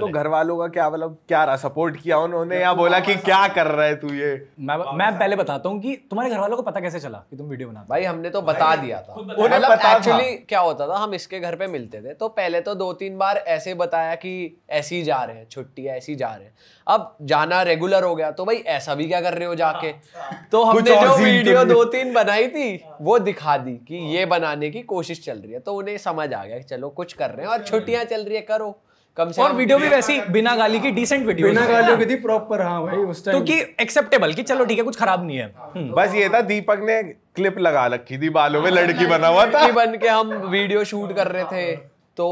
तो घर वालों का क्या मतलब क्या रहा सपोर्ट किया उन्होंने या बोला कि क्या कर रहा है तू ये मैं मैं पहले बताता हूँ कि तुम्हारे घर वालों को पता कैसे चला कि तुम वीडियो बना भाई हमने तो बता दिया था मतलब एक्चुअली क्या होता था हम इसके घर पे मिलते थे तो पहले तो दो तीन बार ऐसे बताया कि ऐसे ही जा रहे हैं छुट्टी ऐसे ही जा रहे हैं अब जाना रेगुलर हो गया तो भाई ऐसा भी क्या कर रहे हो जाके हाँ, हाँ। तो हमने जो वीडियो तो- दो तीन बनाई थी हाँ। वो दिखा दी कि ये बनाने की कोशिश चल रही है तो उन्हें समझ आ गया कि चलो कुछ कर रहे हैं और छुट्टियां चल रही है करो कम से और वीडियो भी वैसी बिना गाली की डिसेंट वीडियो हाँ, बिना गालियों की थी प्रॉपर हाँ भाई उस टाइम तो कि एक्सेप्टेबल कि चलो ठीक है कुछ खराब नहीं है हम्म, बस ये था दीपक ने क्लिप लगा रखी थी बालों में लड़की बना हुआ था बन के हम वीडियो शूट कर रहे थे तो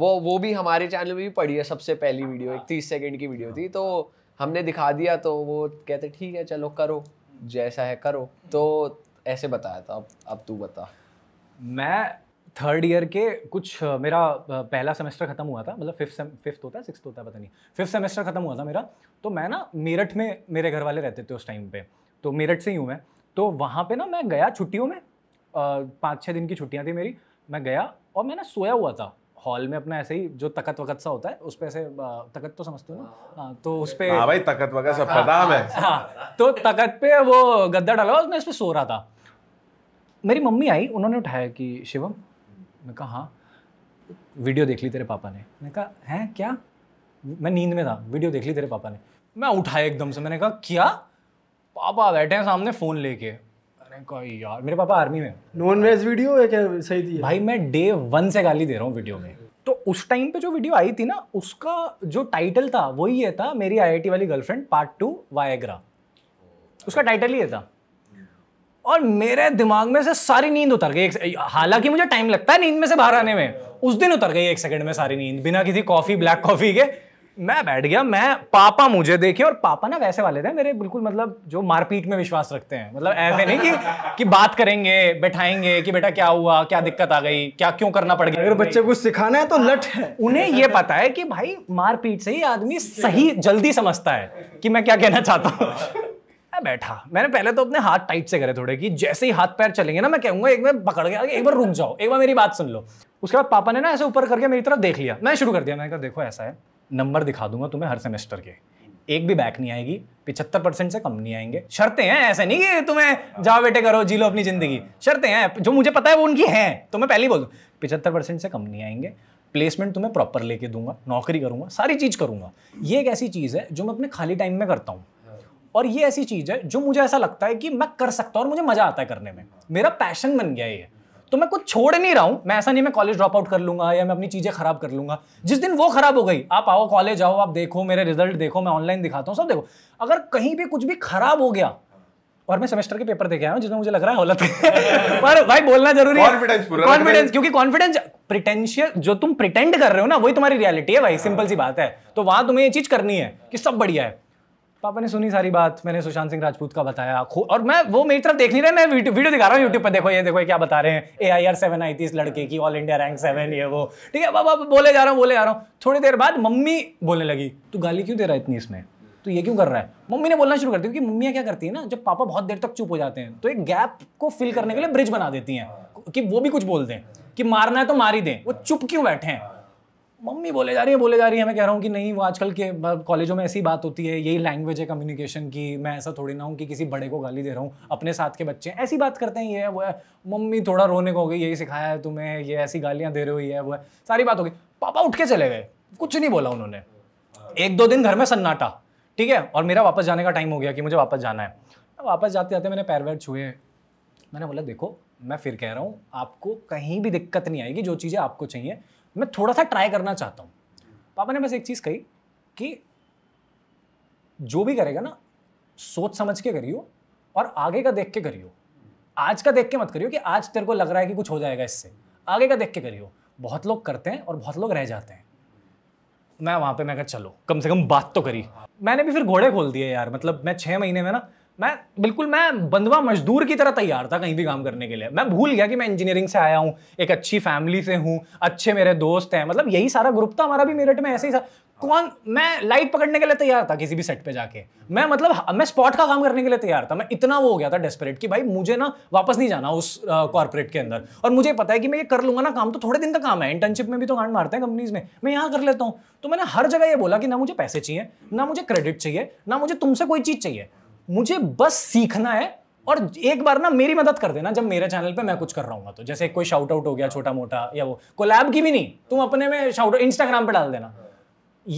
वो वो भी हमारे चैनल में भी पड़ी है सबसे पहली वीडियो एक तीस सेकेंड की वीडियो थी तो हमने दिखा दिया तो वो कहते ठीक है चलो करो जैसा है करो तो ऐसे बताया था अब अब तू बता मैं थर्ड ईयर के कुछ मेरा पहला सेमेस्टर ख़त्म हुआ था मतलब फिफ्थ फिफ्थ होता है सिक्स होता है पता नहीं फिफ्थ सेमेस्टर ख़त्म हुआ था मेरा तो मैं ना मेरठ में मेरे घर वाले रहते थे उस टाइम पे तो मेरठ से ही हूँ मैं तो वहाँ पे ना मैं गया छुट्टियों में पाँच छः दिन की छुट्टियाँ थी मेरी मैं गया और मैं ना सोया हुआ था हॉल में अपना ऐसे ही जो तकत वकत सा होता है उस पर ऐसे तकत तो समझते हो ना हाँ, हाँ तो उस पर हाँ भाई तकत वकत सब पता हाँ, है हाँ, हाँ तो तकत पे वो गद्दा डाला हुआ मैं इस पर सो रहा था मेरी मम्मी आई उन्होंने उठाया कि शिवम मैं कहा हाँ वीडियो देख ली तेरे पापा ने मैंने कहा हैं क्या मैं नींद में था वीडियो देख ली तेरे पापा ने मैं उठाया एकदम से मैंने कहा क्या पापा बैठे हैं सामने फ़ोन लेके मैंने कहा यार मेरे पापा आर्मी में नॉन वेज वीडियो है क्या सही थी भाई मैं डे वन से गाली दे रहा हूँ वीडियो में तो उस टाइम पे जो वीडियो आई थी ना उसका जो टाइटल था वही ये था मेरी आईआईटी वाली गर्लफ्रेंड पार्ट टू वायग्रा उसका टाइटल ही ये था और मेरे दिमाग में से सारी नींद उतर गई हालांकि मुझे टाइम लगता है नींद में से बाहर आने में उस दिन उतर गई एक सेकंड में सारी नींद बिना किसी कॉफी ब्लैक कॉफी के मैं बैठ गया मैं पापा मुझे देखे और पापा ना वैसे वाले थे मेरे बिल्कुल मतलब जो मारपीट में विश्वास रखते हैं मतलब ऐसे नहीं कि कि बात करेंगे बैठाएंगे कि बेटा क्या हुआ क्या दिक्कत आ गई क्या क्यों करना पड़ गया अगर बच्चे को सिखाना है तो लट है उन्हें ये पता है कि भाई मारपीट से ही आदमी सही जल्दी समझता है कि मैं क्या कहना चाहता हूँ मैं बैठा मैंने पहले तो अपने हाथ टाइट से करे थोड़े कि जैसे ही हाथ पैर चलेंगे ना मैं कहूंगा एक बार पकड़ गया एक बार रुक जाओ एक बार मेरी बात सुन लो उसके बाद पापा ने ना ऐसे ऊपर करके मेरी तरफ देख लिया मैं शुरू कर दिया मैंने कहा देखो ऐसा है नंबर दिखा दूंगा तुम्हें हर सेमेस्टर के एक भी बैक नहीं आएगी पिछहत्तर परसेंट से कम नहीं आएंगे शर्तें हैं ऐसे नहीं कि तुम्हें जाओ बेटे करो जी लो अपनी जिंदगी शर्तें हैं जो मुझे पता है वो उनकी हैं तो मैं पहले बोल दूँ पिछहत्तर परसेंट से कम नहीं आएंगे प्लेसमेंट तुम्हें प्रॉपर लेके दूंगा नौकरी करूंगा सारी चीज़ करूंगा ये एक ऐसी चीज़ है जो मैं अपने खाली टाइम में करता हूँ और ये ऐसी चीज़ है जो मुझे ऐसा लगता है कि मैं कर सकता हूँ और मुझे मज़ा आता है करने में मेरा पैशन बन गया ये तो मैं कुछ छोड़ नहीं रहा हूं मैं ऐसा नहीं मैं कॉलेज ड्रॉप आउट कर लूंगा या मैं अपनी चीज़ें खराब कर लूंगा जिस दिन वो खराब हो गई आप आओ कॉलेज आओ आप देखो मेरे रिजल्ट देखो मैं ऑनलाइन दिखाता हूँ सब देखो अगर कहीं भी कुछ भी खराब हो गया और मैं सेमेस्टर के पेपर देखे आया हूँ जिसमें मुझे लग रहा है पर भाई बोलना जरूरी है कॉन्फिडेंस क्योंकि कॉन्फिडेंस प्रिटेंशियल जो तुम प्रिटेंड कर रहे हो ना वही तुम्हारी रियलिटी है भाई सिंपल सी बात है तो वहां तुम्हें ये चीज करनी है कि सब बढ़िया है पापा ने सुनी सारी बात मैंने सुशांत सिंह राजपूत का बताया और मैं वो मेरी तरफ देख नहीं रहे मैं वीडियो, दिखा रहा हूँ यूट्यूब पर देखो ये देखो ये क्या बता रहे हैं ए आई आर सेवन आई थी इस लड़के की ऑल इंडिया रैंक सेवन ये वो ठीक है बाबा बोले जा रहा हूँ बोले जा रहा हूँ थोड़ी देर बाद मम्मी बोलने लगी तू गाली क्यों दे रहा है इतनी इसमें तो ये क्यों कर रहा है मम्मी ने बोलना शुरू कर दिया क्योंकि मम्मियाँ क्या करती है ना जब पापा बहुत देर तक चुप हो जाते हैं तो एक गैप को फिल करने के लिए ब्रिज बना देती हैं कि वो भी कुछ बोल दें कि मारना है तो मार ही दें वो चुप क्यों बैठे हैं मम्मी बोले जा रही है बोले जा रही है मैं कह रहा हूँ कि नहीं वो आजकल के कॉलेजों में ऐसी बात होती है यही लैंग्वेज है कम्युनिकेशन की मैं ऐसा थोड़ी ना हूँ कि किसी बड़े को गाली दे रहा हूँ अपने साथ के बच्चे ऐसी बात करते हैं ये है वो है मम्मी थोड़ा रोने को हो गई यही सिखाया है तुम्हें ये ऐसी गालियाँ दे रही है वो है सारी बात हो गई पापा उठ के चले गए कुछ नहीं बोला उन्होंने एक दो दिन घर में सन्नाटा ठीक है और मेरा वापस जाने का टाइम हो गया कि मुझे वापस जाना है वापस जाते जाते मैंने पैर वैर छुए मैंने बोला देखो मैं फिर कह रहा हूँ आपको कहीं भी दिक्कत नहीं आएगी जो चीज़ें आपको चाहिए मैं थोड़ा सा ट्राई करना चाहता हूँ पापा ने बस एक चीज़ कही कि जो भी करेगा ना सोच समझ के करियो और आगे का देख के करियो आज का देख के मत करियो कि आज तेरे को लग रहा है कि कुछ हो जाएगा इससे आगे का देख के करियो बहुत लोग करते हैं और बहुत लोग रह जाते हैं मैं वहाँ पे मैं कहा चलो कम से कम बात तो करी मैंने भी फिर घोड़े खोल दिए यार मतलब मैं छः महीने में ना मैं बिल्कुल मैं बंदवा मजदूर की तरह तैयार था कहीं भी काम करने के लिए मैं भूल गया कि मैं इंजीनियरिंग से आया हूँ एक अच्छी फैमिली से हूँ अच्छे मेरे दोस्त हैं मतलब यही सारा ग्रुप था हमारा भी मेरठ में ऐसे ही था कौन मैं लाइट पकड़ने के लिए तैयार था किसी भी सेट पे जाके मैं मतलब मैं स्पॉट का काम करने के लिए तैयार था मैं इतना वो हो गया था डेस्परेट कि भाई मुझे ना वापस नहीं जाना उस कॉर्पोरेट के अंदर और मुझे पता है कि मैं ये कर लूंगा ना काम तो थोड़े दिन का काम है इंटर्नशिप में भी तो गांड मारते हैं कंपनीज में मैं यहाँ कर लेता हूँ तो मैंने हर जगह ये बोला कि ना मुझे पैसे चाहिए ना मुझे क्रेडिट चाहिए ना मुझे तुमसे कोई चीज़ चाहिए मुझे बस सीखना है और एक बार ना मेरी मदद कर देना जब मेरे चैनल पे मैं कुछ कर रहा हूँ तो जैसे कोई शाउट आउट हो गया छोटा मोटा या वो कोलैब की भी नहीं तुम अपने में शाउट इंस्टाग्राम पे डाल देना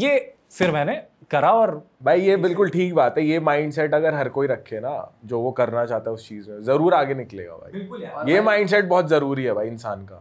ये फिर मैंने करा और भाई ये बिल्कुल ठीक बात है ये माइंडसेट अगर हर कोई रखे ना जो वो करना चाहता है उस चीज़ में ज़रूर आगे निकलेगा भाई ये माइंडसेट बहुत ज़रूरी है भाई इंसान का